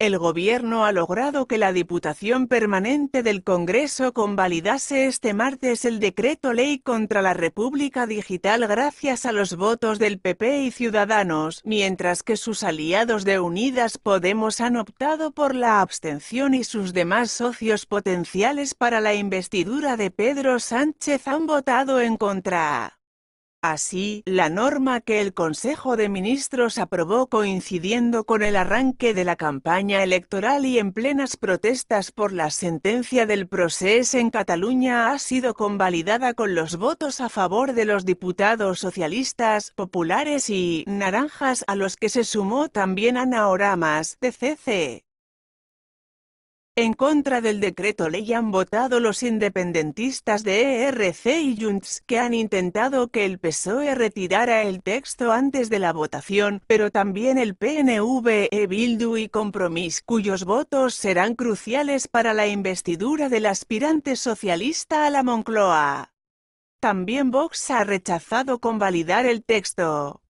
el Gobierno ha logrado que la Diputación Permanente del Congreso convalidase este martes el decreto ley contra la República Digital gracias a los votos del PP y Ciudadanos, mientras que sus aliados de Unidas Podemos han optado por la abstención y sus demás socios potenciales para la investidura de Pedro Sánchez han votado en contra. Así, la norma que el Consejo de Ministros aprobó coincidiendo con el arranque de la campaña electoral y en plenas protestas por la sentencia del proces en Cataluña ha sido convalidada con los votos a favor de los diputados socialistas, populares y naranjas a los que se sumó también Ana Oramas, de CC. En contra del decreto ley han votado los independentistas de ERC y Junts que han intentado que el PSOE retirara el texto antes de la votación, pero también el PNV, e Bildu y Compromís, cuyos votos serán cruciales para la investidura del aspirante socialista a la Moncloa. También Vox ha rechazado convalidar el texto.